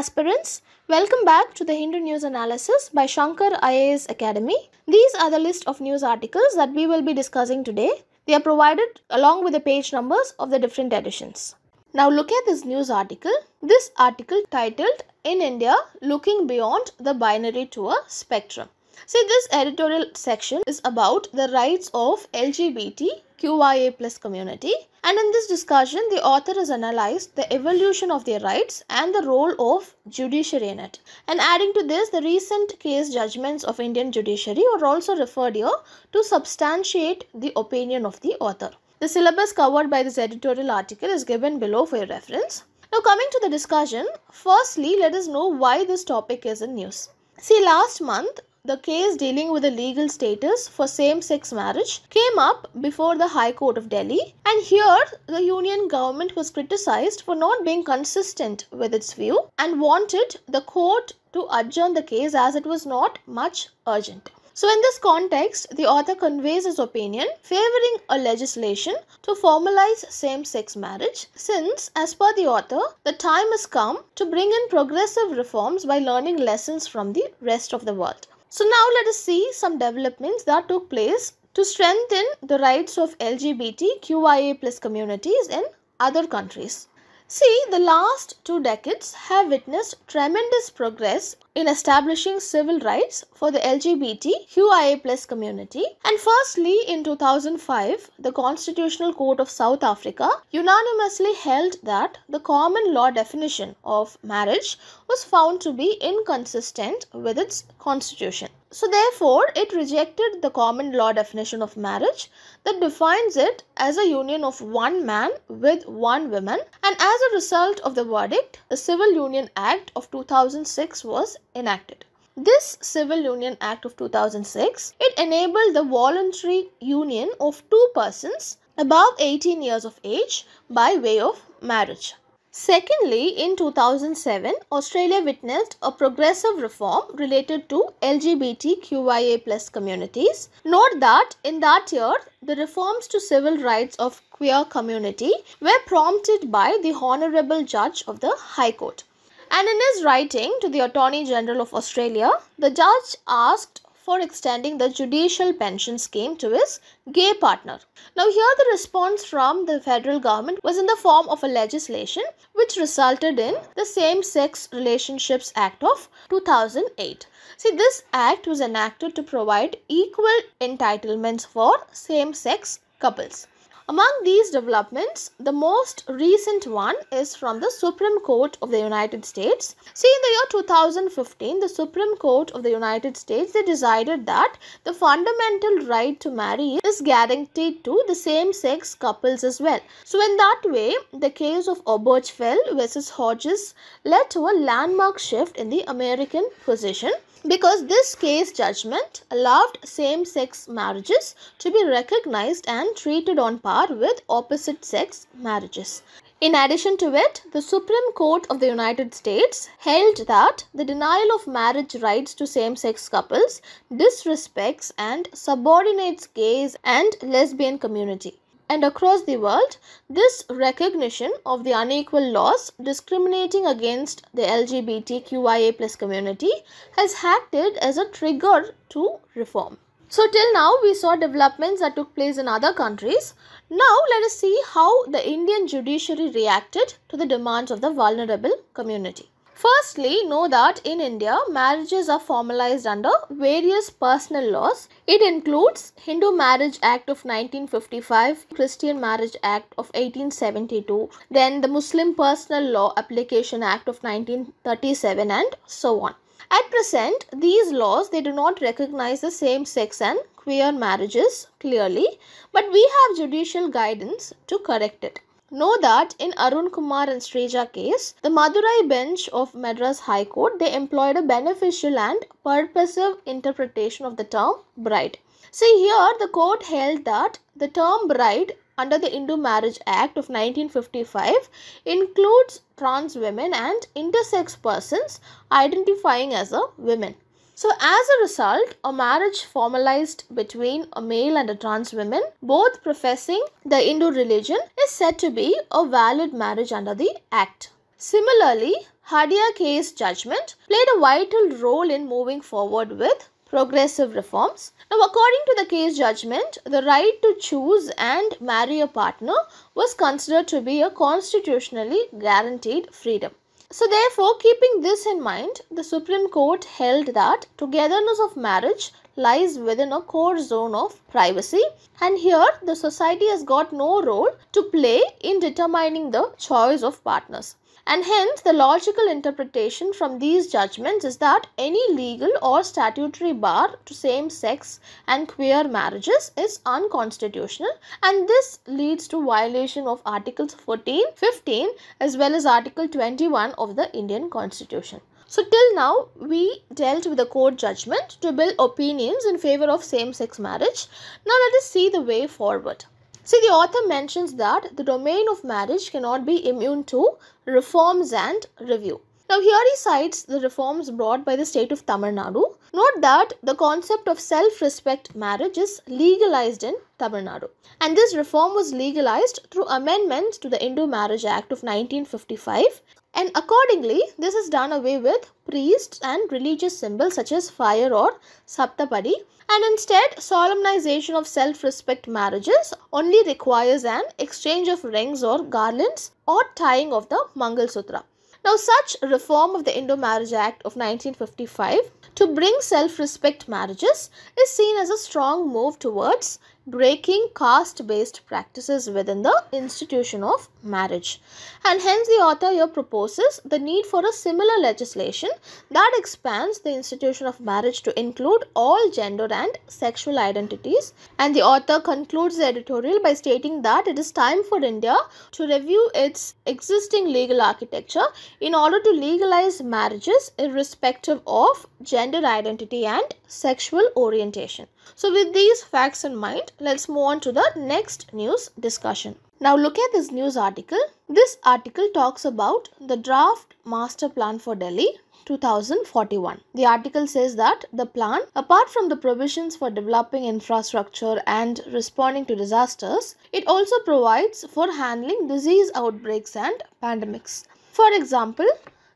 aspirants, welcome back to the Hindu News Analysis by Shankar IAS Academy. These are the list of news articles that we will be discussing today. They are provided along with the page numbers of the different editions. Now look at this news article. This article titled In India Looking Beyond the Binary Tour Spectrum. See, this editorial section is about the rights of LGBTQIA plus community. And in this discussion, the author has analyzed the evolution of their rights and the role of judiciary in it. And adding to this, the recent case judgments of Indian judiciary are also referred here to substantiate the opinion of the author. The syllabus covered by this editorial article is given below for your reference. Now coming to the discussion, firstly let us know why this topic is in news. See last month the case dealing with the legal status for same sex marriage came up before the High Court of Delhi, and here the union government was criticized for not being consistent with its view and wanted the court to adjourn the case as it was not much urgent. So, in this context, the author conveys his opinion favoring a legislation to formalize same sex marriage, since, as per the author, the time has come to bring in progressive reforms by learning lessons from the rest of the world. So now let us see some developments that took place to strengthen the rights of LGBTQIA plus communities in other countries. See, the last two decades have witnessed tremendous progress in establishing civil rights for the LGBTQIA plus community. And firstly, in 2005, the Constitutional Court of South Africa unanimously held that the common law definition of marriage was found to be inconsistent with its constitution. So, therefore, it rejected the common law definition of marriage that defines it as a union of one man with one woman. And as a result of the verdict, the Civil Union Act of 2006 was enacted. This Civil Union Act of 2006, it enabled the voluntary union of two persons above 18 years of age by way of marriage. Secondly, in 2007, Australia witnessed a progressive reform related to LGBTQIA plus communities. Note that in that year, the reforms to civil rights of queer community were prompted by the Honorable Judge of the High Court. And in his writing to the Attorney General of Australia, the judge asked for extending the judicial pension scheme to his gay partner. Now, here the response from the federal government was in the form of a legislation which resulted in the Same Sex Relationships Act of 2008. See, this act was enacted to provide equal entitlements for same sex couples. Among these developments, the most recent one is from the Supreme Court of the United States. See, in the year 2015, the Supreme Court of the United States, they decided that the fundamental right to marry is guaranteed to the same-sex couples as well. So, in that way, the case of Obergefell versus Hodges led to a landmark shift in the American position because this case judgment allowed same-sex marriages to be recognized and treated on par are with opposite sex marriages. In addition to it, the Supreme Court of the United States held that the denial of marriage rights to same sex couples disrespects and subordinates gays and lesbian community. And across the world, this recognition of the unequal laws discriminating against the LGBTQIA community has acted as a trigger to reform. So till now we saw developments that took place in other countries. Now let us see how the Indian judiciary reacted to the demands of the vulnerable community. Firstly, know that in India, marriages are formalized under various personal laws. It includes Hindu Marriage Act of 1955, Christian Marriage Act of 1872, then the Muslim Personal Law Application Act of 1937 and so on. At present, these laws they do not recognize the same sex and queer marriages clearly, but we have judicial guidance to correct it. Know that in Arun Kumar and Sreja case, the Madurai bench of Madras High Court they employed a beneficial and purposive interpretation of the term bride. See here the court held that the term bride under the Indo Marriage Act of 1955 includes trans women and intersex persons identifying as a woman. So, as a result, a marriage formalized between a male and a trans woman, both professing the Hindu religion, is said to be a valid marriage under the Act. Similarly, Hadia case judgment played a vital role in moving forward with progressive reforms. Now, according to the case judgment, the right to choose and marry a partner was considered to be a constitutionally guaranteed freedom. So, therefore, keeping this in mind, the Supreme Court held that togetherness of marriage lies within a core zone of privacy, and here the society has got no role to play in determining the choice of partners. And hence, the logical interpretation from these judgments is that any legal or statutory bar to same sex and queer marriages is unconstitutional, and this leads to violation of Articles 14, 15, as well as Article 21 of the Indian Constitution. So, till now, we dealt with the court judgment to build opinions in favor of same sex marriage. Now, let us see the way forward. See, the author mentions that the domain of marriage cannot be immune to reforms and review. Now, here he cites the reforms brought by the state of Tamil Nadu. Note that the concept of self respect marriage is legalized in Tamil Nadu. And this reform was legalized through amendments to the Indo Marriage Act of 1955. And accordingly, this is done away with priests and religious symbols such as fire or saptapadi, and instead, solemnization of self respect marriages only requires an exchange of rings or garlands or tying of the Mangal Sutra. Now, such reform of the Indo Marriage Act of 1955 to bring self respect marriages is seen as a strong move towards breaking caste based practices within the institution of marriage. And hence, the author here proposes the need for a similar legislation that expands the institution of marriage to include all gender and sexual identities. And the author concludes the editorial by stating that it is time for India to review its existing legal architecture in order to legalize marriages irrespective of gender identity and sexual orientation. So, with these facts in mind, let's move on to the next news discussion. Now, look at this news article. This article talks about the draft master plan for Delhi 2041. The article says that the plan, apart from the provisions for developing infrastructure and responding to disasters, it also provides for handling disease outbreaks and pandemics. For example,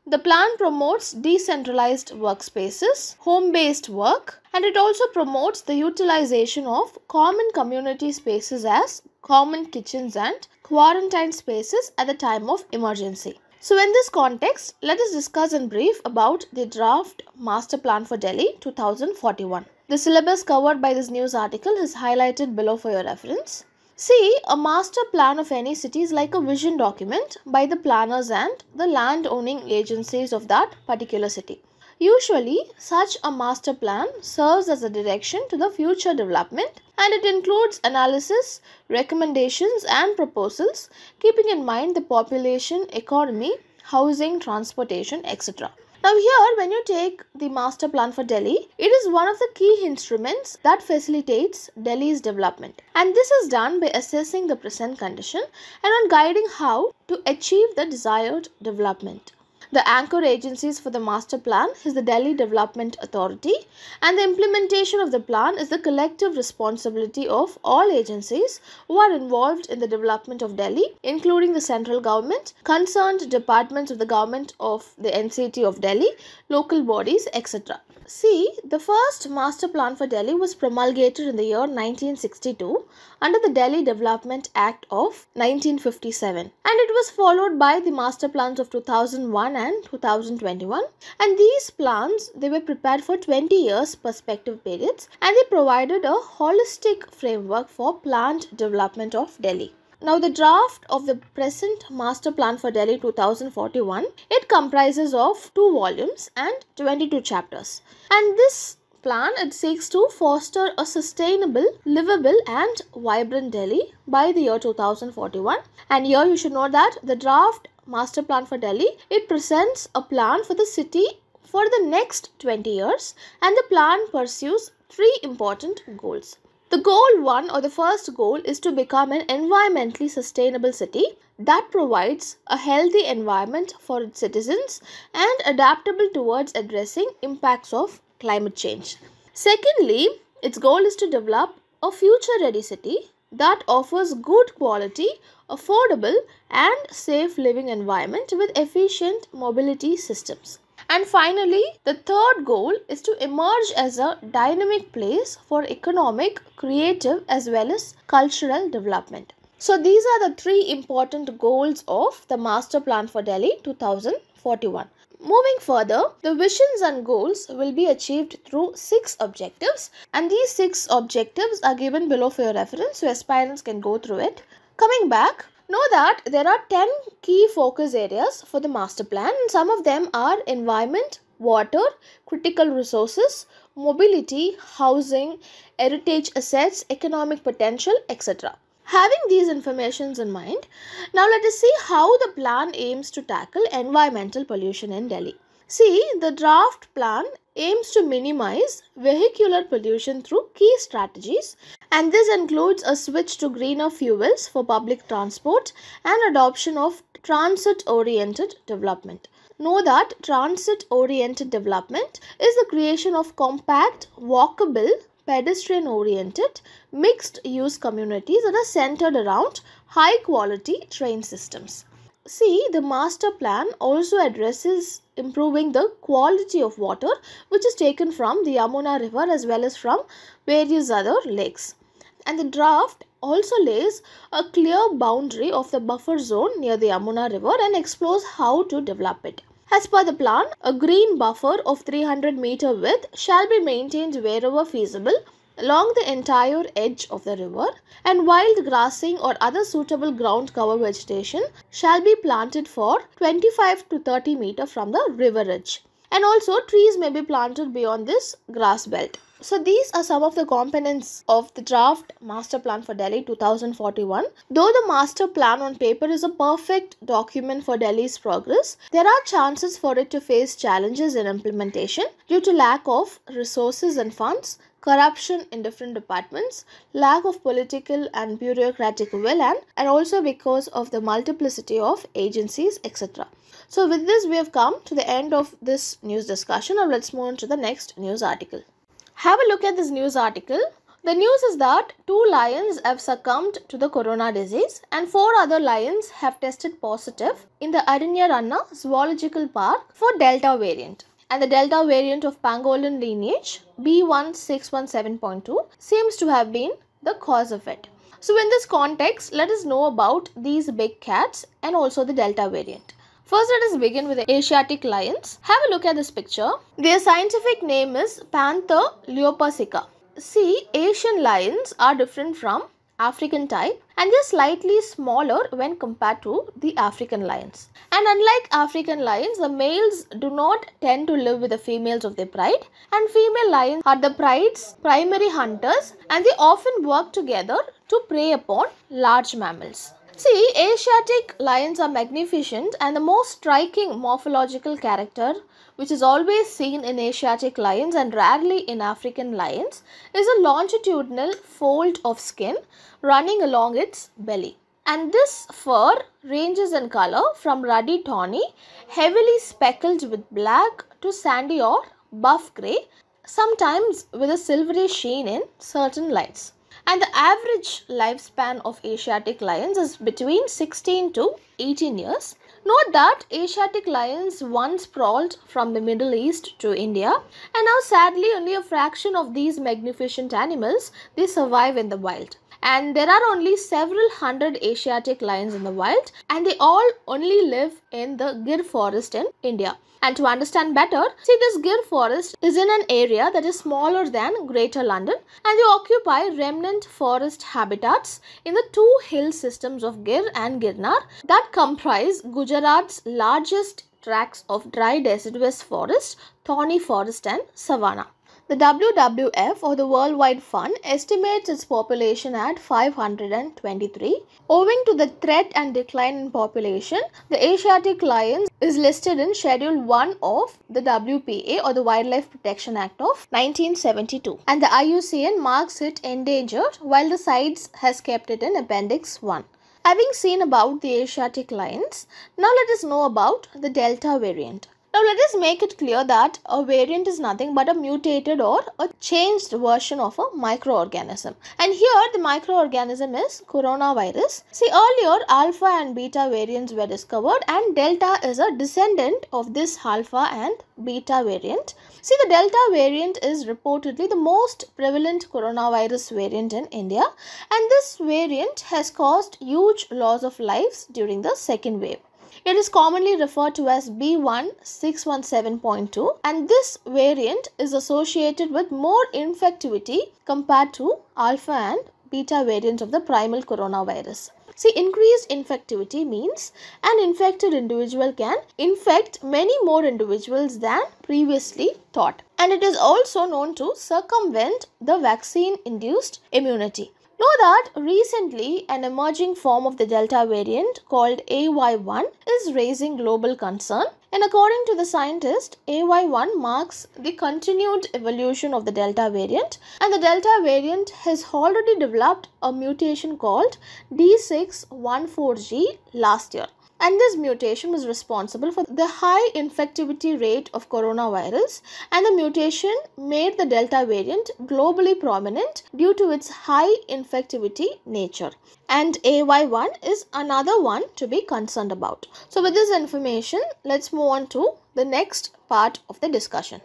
the plan promotes decentralized workspaces, home-based work, and it also promotes the utilization of common community spaces as common kitchens and quarantine spaces at the time of emergency. So in this context, let us discuss in brief about the draft master plan for Delhi 2041. The syllabus covered by this news article is highlighted below for your reference. See, a master plan of any city is like a vision document by the planners and the land owning agencies of that particular city. Usually, such a master plan serves as a direction to the future development and it includes analysis, recommendations, and proposals, keeping in mind the population, economy, housing, transportation, etc. Now here when you take the master plan for Delhi, it is one of the key instruments that facilitates Delhi's development. And this is done by assessing the present condition and on guiding how to achieve the desired development. The anchor agencies for the master plan is the Delhi Development Authority and the implementation of the plan is the collective responsibility of all agencies who are involved in the development of Delhi including the central government, concerned departments of the government of the NCT of Delhi, local bodies etc. See, the first master plan for Delhi was promulgated in the year 1962 under the Delhi Development Act of 1957 and it was followed by the master plans of 2001 and 2021 and these plans they were prepared for 20 years perspective periods and they provided a holistic framework for planned development of Delhi. Now the draft of the present master plan for Delhi 2041 it comprises of two volumes and 22 chapters and this plan it seeks to foster a sustainable livable and vibrant Delhi by the year 2041 and here you should know that the draft master plan for Delhi it presents a plan for the city for the next 20 years and the plan pursues three important goals the goal one or the first goal is to become an environmentally sustainable city that provides a healthy environment for its citizens and adaptable towards addressing impacts of climate change. Secondly, its goal is to develop a future ready city that offers good quality, affordable and safe living environment with efficient mobility systems. And finally, the third goal is to emerge as a dynamic place for economic, creative, as well as cultural development. So, these are the three important goals of the Master Plan for Delhi 2041. Moving further, the visions and goals will be achieved through six objectives, and these six objectives are given below for your reference so aspirants can go through it. Coming back, Know that there are 10 key focus areas for the master plan and some of them are environment, water, critical resources, mobility, housing, heritage assets, economic potential, etc. Having these informations in mind, now let us see how the plan aims to tackle environmental pollution in Delhi. See, the draft plan aims to minimize vehicular pollution through key strategies and this includes a switch to greener fuels for public transport and adoption of transit oriented development. Know that transit oriented development is the creation of compact, walkable, pedestrian oriented, mixed use communities that are centered around high quality train systems. See, the master plan also addresses improving the quality of water which is taken from the Yamuna river as well as from various other lakes. And the draft also lays a clear boundary of the buffer zone near the Yamuna river and explores how to develop it. As per the plan, a green buffer of 300 meter width shall be maintained wherever feasible along the entire edge of the river and wild grassing or other suitable ground cover vegetation shall be planted for 25 to 30 meter from the river edge and also trees may be planted beyond this grass belt. So these are some of the components of the draft master plan for Delhi 2041. Though the master plan on paper is a perfect document for Delhi's progress, there are chances for it to face challenges in implementation due to lack of resources and funds, corruption in different departments, lack of political and bureaucratic will, and, and also because of the multiplicity of agencies, etc. So, with this, we have come to the end of this news discussion. Now, let's move on to the next news article. Have a look at this news article. The news is that two lions have succumbed to the corona disease and four other lions have tested positive in the Aranya Rana Zoological Park for Delta variant and the delta variant of pangolin lineage B1617.2 seems to have been the cause of it. So in this context, let us know about these big cats and also the delta variant. First, let us begin with the Asiatic lions. Have a look at this picture. Their scientific name is Panther leopersica. See, Asian lions are different from African type and they are slightly smaller when compared to the African lions. And unlike African lions, the males do not tend to live with the females of their pride and female lions are the pride's primary hunters and they often work together to prey upon large mammals. See, Asiatic lions are magnificent and the most striking morphological character which is always seen in Asiatic lions and rarely in African lions is a longitudinal fold of skin running along its belly. And this fur ranges in color from ruddy tawny, heavily speckled with black to sandy or buff grey, sometimes with a silvery sheen in certain lights and the average lifespan of Asiatic lions is between 16 to 18 years. Note that Asiatic lions once sprawled from the Middle East to India and now sadly only a fraction of these magnificent animals they survive in the wild and there are only several hundred Asiatic lions in the wild and they all only live in the Gir forest in India. And to understand better, see this Gir forest is in an area that is smaller than Greater London and they occupy remnant forest habitats in the two hill systems of Gir and Girnar that comprise Gujarat's largest tracts of dry deciduous forest, thorny forest and savanna. The WWF or the Worldwide Fund estimates its population at 523. Owing to the threat and decline in population, the Asiatic lion is listed in Schedule 1 of the WPA or the Wildlife Protection Act of 1972 and the IUCN marks it endangered while the CITES has kept it in Appendix 1. Having seen about the Asiatic lions, now let us know about the Delta variant. Now let us make it clear that a variant is nothing but a mutated or a changed version of a microorganism. And here the microorganism is coronavirus. See earlier alpha and beta variants were discovered and delta is a descendant of this alpha and beta variant. See the delta variant is reportedly the most prevalent coronavirus variant in India and this variant has caused huge loss of lives during the second wave. It is commonly referred to as B1617.2 and this variant is associated with more infectivity compared to alpha and beta variant of the primal coronavirus. See, increased infectivity means an infected individual can infect many more individuals than previously thought. And it is also known to circumvent the vaccine induced immunity. Know that recently an emerging form of the Delta variant called AY1 is raising global concern. And according to the scientist, AY1 marks the continued evolution of the Delta variant. And the Delta variant has already developed a mutation called D614G last year and this mutation was responsible for the high infectivity rate of coronavirus and the mutation made the delta variant globally prominent due to its high infectivity nature and ay1 is another one to be concerned about so with this information let's move on to the next part of the discussion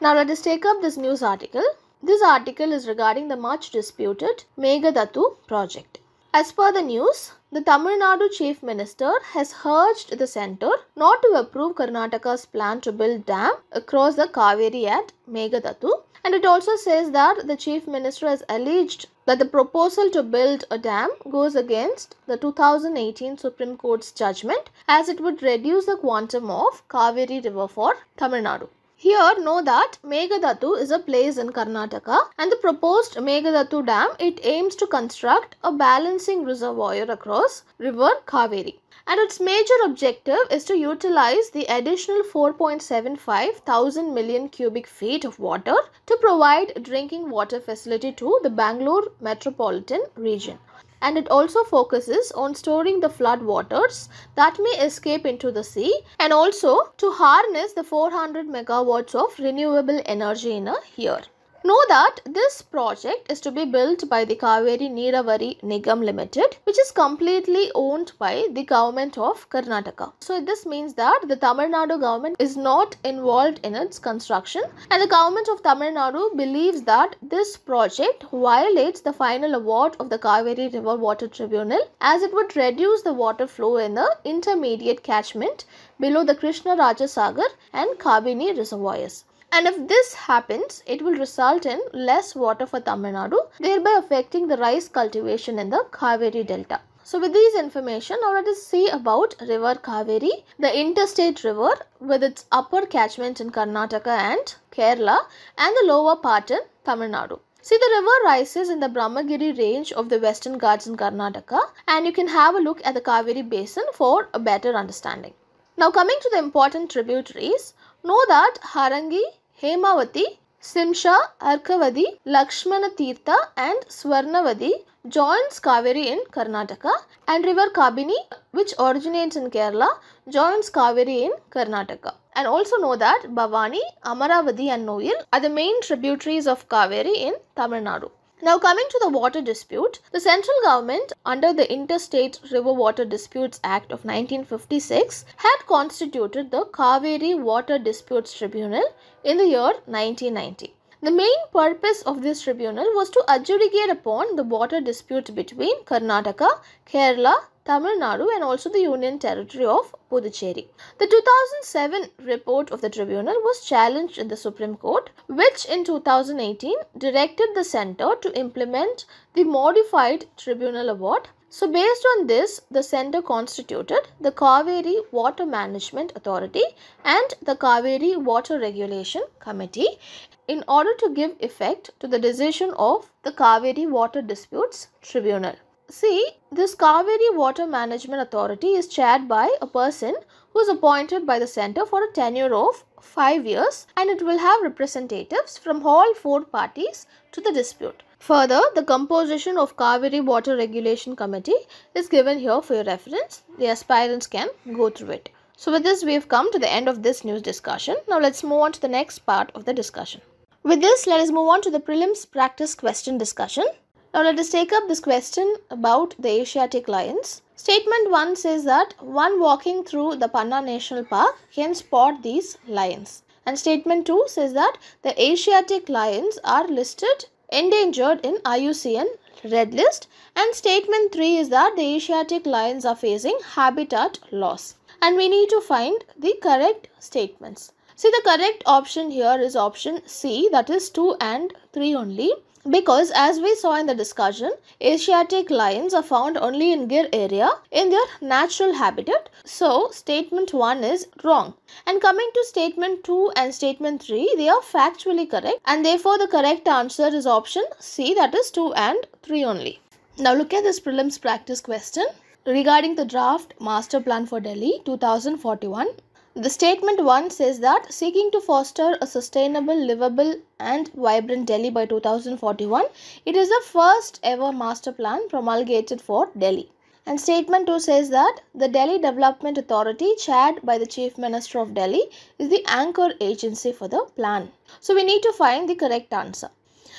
now let us take up this news article this article is regarding the much disputed megadatu project as per the news the Tamil Nadu Chief Minister has urged the centre not to approve Karnataka's plan to build dam across the Kaveri at Meghadattu. And it also says that the Chief Minister has alleged that the proposal to build a dam goes against the 2018 Supreme Court's judgment as it would reduce the quantum of Kaveri River for Tamil Nadu. Here know that Megadatu is a place in Karnataka and the proposed Megadatu dam it aims to construct a balancing reservoir across river Kaveri and its major objective is to utilize the additional 4.75 thousand million cubic feet of water to provide drinking water facility to the Bangalore metropolitan region and it also focuses on storing the flood waters that may escape into the sea and also to harness the 400 megawatts of renewable energy in a year. Know that this project is to be built by the Kaveri Niravari Nigam Limited, which is completely owned by the government of Karnataka. So this means that the Tamil Nadu government is not involved in its construction, and the government of Tamil Nadu believes that this project violates the final award of the Kaveri River Water Tribunal as it would reduce the water flow in the intermediate catchment below the Krishna Raja Sagar and Kabini reservoirs. And if this happens, it will result in less water for Tamil Nadu, thereby affecting the rice cultivation in the Kaveri Delta. So with these information, now let us see about River Kaveri, the interstate river with its upper catchment in Karnataka and Kerala and the lower part in Tamil Nadu. See, the river rises in the Brahmagiri range of the Western Ghats in Karnataka, and you can have a look at the Kaveri basin for a better understanding. Now, coming to the important tributaries, know that Harangi, Hemavati, Simsha, Arkavadi, Lakshmana Tirtha and Swarnavadi joins Kaveri in Karnataka and river Kabini which originates in Kerala joins Kaveri in Karnataka. And also know that Bhavani, Amaravati and Noil are the main tributaries of Kaveri in Tamil Nadu. Now, coming to the water dispute, the central government, under the Interstate River Water Disputes Act of 1956, had constituted the Kaveri Water Disputes Tribunal in the year 1990. The main purpose of this tribunal was to adjudicate upon the water dispute between Karnataka, Kerala, Tamil Nadu, and also the Union Territory of Puducherry. The 2007 report of the tribunal was challenged in the Supreme Court, which in 2018 directed the center to implement the modified tribunal award. So, based on this, the center constituted the Kaveri Water Management Authority and the Kaveri Water Regulation Committee in order to give effect to the decision of the Kaveri Water Disputes Tribunal. See, this Kaveri Water Management Authority is chaired by a person who is appointed by the center for a tenure of 5 years and it will have representatives from all four parties to the dispute. Further, the composition of Kaveri Water Regulation Committee is given here for your reference. The aspirants can go through it. So with this, we have come to the end of this news discussion. Now let's move on to the next part of the discussion. With this, let us move on to the prelims practice question discussion. Now let us take up this question about the Asiatic lions. Statement 1 says that one walking through the Panna National Park can spot these lions. And statement 2 says that the Asiatic lions are listed endangered in IUCN red list and statement 3 is that the Asiatic lions are facing habitat loss and we need to find the correct statements. See the correct option here is option C that is 2 and 3 only because as we saw in the discussion, Asiatic lions are found only in Gir area in their natural habitat. So statement 1 is wrong. And coming to statement 2 and statement 3, they are factually correct and therefore the correct answer is option C that is 2 and 3 only. Now look at this prelims practice question regarding the draft master plan for Delhi 2041. The statement 1 says that seeking to foster a sustainable, livable, and vibrant Delhi by 2041, it is the first ever master plan promulgated for Delhi. And statement 2 says that the Delhi Development Authority, chaired by the Chief Minister of Delhi, is the anchor agency for the plan. So we need to find the correct answer.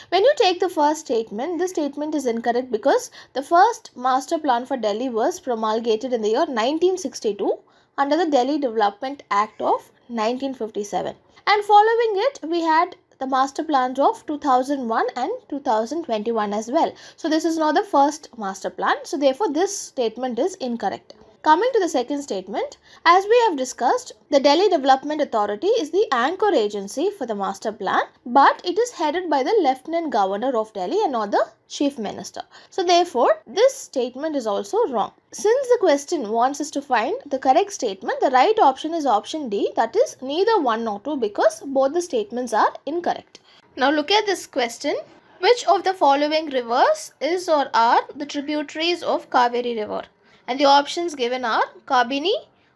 When you take the first statement, this statement is incorrect because the first master plan for Delhi was promulgated in the year 1962 under the Delhi Development Act of 1957. And following it, we had the master plans of 2001 and 2021 as well. So this is not the first master plan. So therefore this statement is incorrect. Coming to the second statement, as we have discussed, the Delhi Development Authority is the anchor agency for the master plan, but it is headed by the Lieutenant Governor of Delhi and not the Chief Minister. So, therefore, this statement is also wrong. Since the question wants us to find the correct statement, the right option is option D, that is neither one nor two because both the statements are incorrect. Now, look at this question. Which of the following rivers is or are the tributaries of Kaveri River? And the options given are Kabini,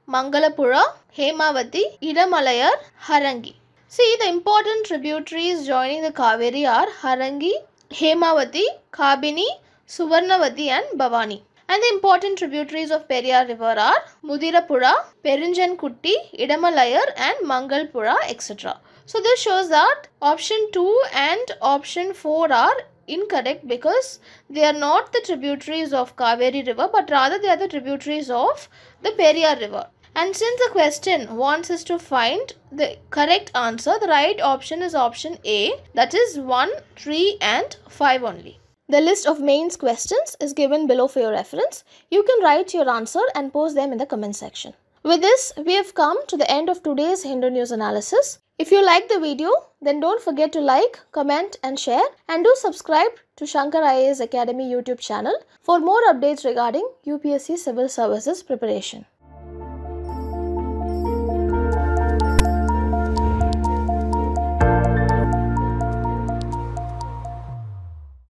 Mangalapura, Hemavati, Idamalayar, Harangi. See, the important tributaries joining the Kaveri are Harangi, Hemavati, Kabini, Suvarnavati and Bhavani. And the important tributaries of Periyar river are Mudirapura, Perinjankutti, Idamalayar and Mangalpura etc. So this shows that option 2 and option 4 are incorrect because they are not the tributaries of Kaveri river but rather they are the tributaries of the Periyar river. And since the question wants us to find the correct answer, the right option is option A that is 1, 3 and 5 only. The list of mains questions is given below for your reference. You can write your answer and post them in the comment section. With this, we have come to the end of today's Hindu News Analysis. If you like the video, then don't forget to like, comment and share and do subscribe to Shankar IAS Academy YouTube channel for more updates regarding UPSC Civil Services preparation.